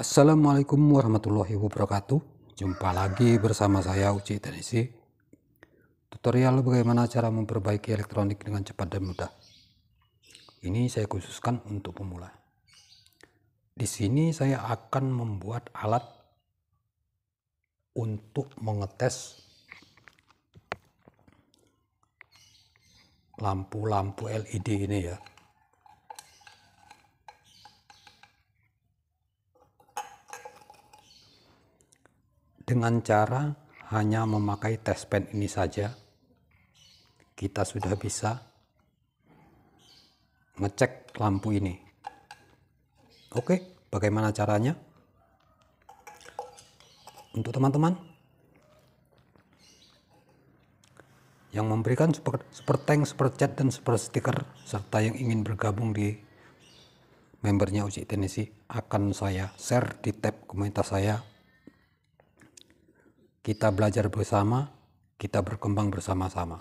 Assalamualaikum warahmatullahi wabarakatuh. Jumpa lagi bersama saya Uci Tenisi. Tutorial bagaimana cara memperbaiki elektronik dengan cepat dan mudah. Ini saya khususkan untuk pemula. Di sini saya akan membuat alat untuk mengetes lampu-lampu LED ini ya. dengan cara hanya memakai test pen ini saja kita sudah bisa ngecek lampu ini oke bagaimana caranya untuk teman-teman yang memberikan super, super tank, super chat, dan super stiker serta yang ingin bergabung di membernya Uji Tenisi akan saya share di tab komentar saya kita belajar bersama, kita berkembang bersama-sama.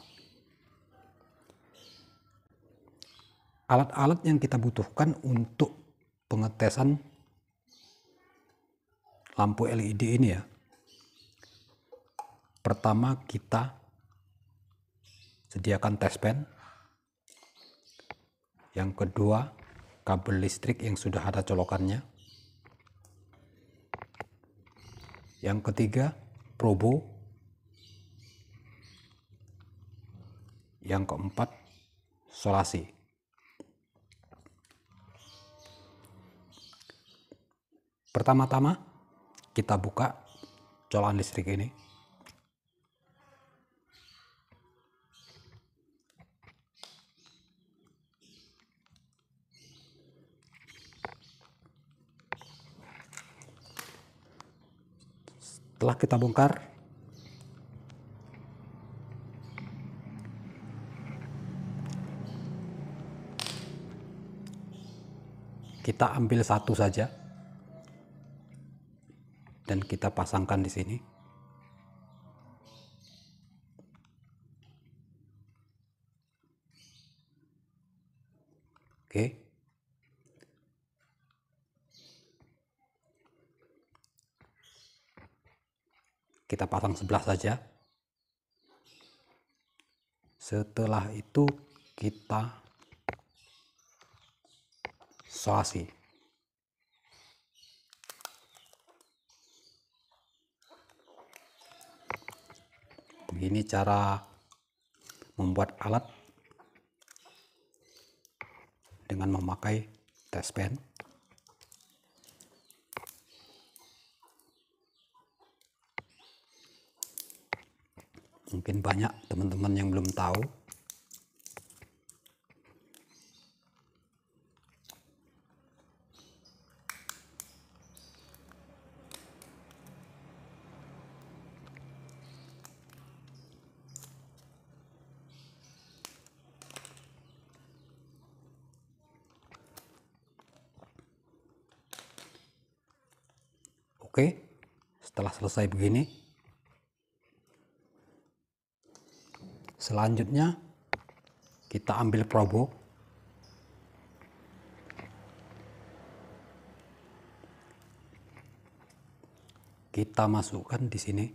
Alat-alat yang kita butuhkan untuk pengetesan lampu LED ini ya. Pertama kita sediakan test pen. Yang kedua, kabel listrik yang sudah ada colokannya. Yang ketiga, Probo. Yang keempat, solasi. Pertama-tama kita buka colokan listrik ini. telah kita bongkar kita ambil satu saja dan kita pasangkan di sini kita pasang sebelah saja setelah itu kita soasi begini cara membuat alat dengan memakai test pen mungkin banyak teman-teman yang belum tahu Oke, setelah selesai begini, Selanjutnya kita ambil probo. Kita masukkan di sini.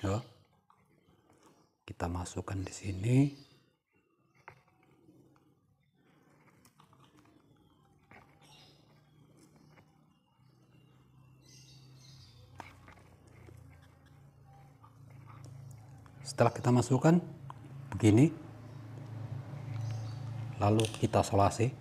Ya. Kita masukkan di sini. setelah kita masukkan begini lalu kita solasi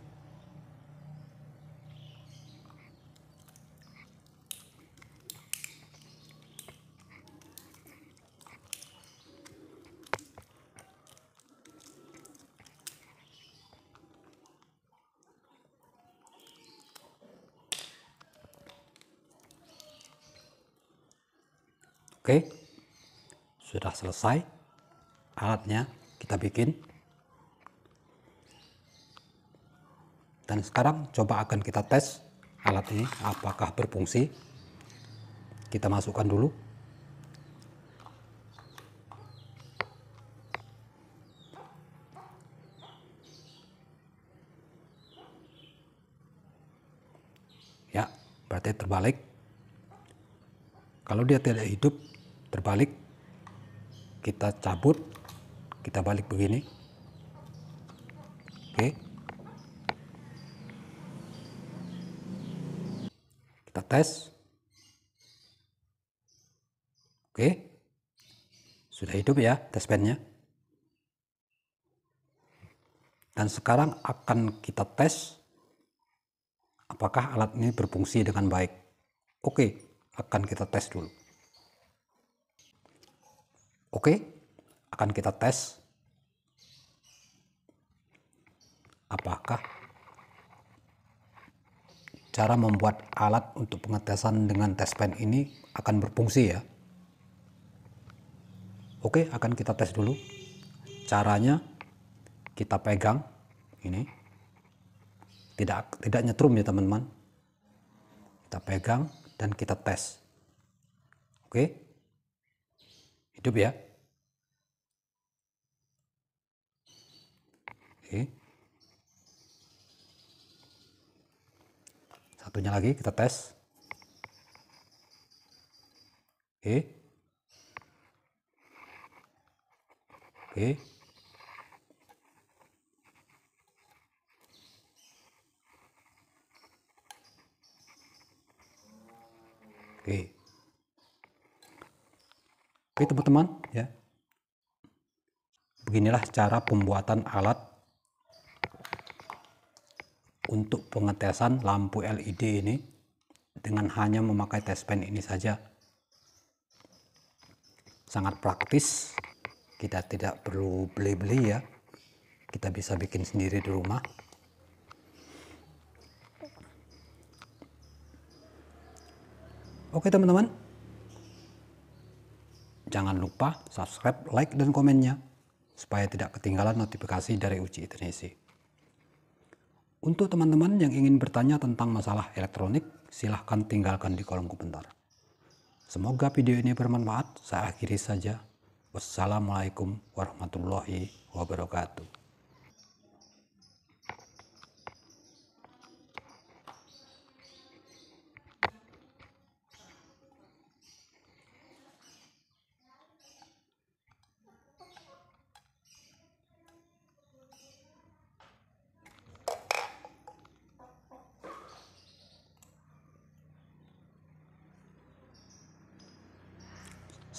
Oke. Okay sudah selesai alatnya kita bikin dan sekarang coba akan kita tes alat ini apakah berfungsi kita masukkan dulu ya berarti terbalik kalau dia tidak hidup terbalik kita cabut kita balik begini oke kita tes oke sudah hidup ya tes pennya dan sekarang akan kita tes apakah alat ini berfungsi dengan baik oke akan kita tes dulu Oke, akan kita tes apakah cara membuat alat untuk pengetesan dengan tes pen ini akan berfungsi ya. Oke, akan kita tes dulu. Caranya kita pegang ini. Tidak tidak nyetrum ya, teman-teman. Kita pegang dan kita tes. Oke. Hidup ya. Oke. Satunya lagi kita tes. Oke. Oke. Oke. Oke teman-teman ya. Beginilah cara pembuatan alat untuk pengetesan lampu LED ini dengan hanya memakai test pen ini saja. Sangat praktis. Kita tidak perlu beli-beli ya. Kita bisa bikin sendiri di rumah. Oke teman-teman, Jangan lupa subscribe, like, dan komennya supaya tidak ketinggalan notifikasi dari UCI Indonesia. Untuk teman-teman yang ingin bertanya tentang masalah elektronik, silahkan tinggalkan di kolom komentar. Semoga video ini bermanfaat. Saya akhiri saja. Wassalamualaikum warahmatullahi wabarakatuh.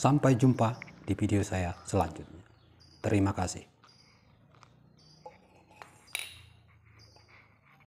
Sampai jumpa di video saya selanjutnya. Terima kasih.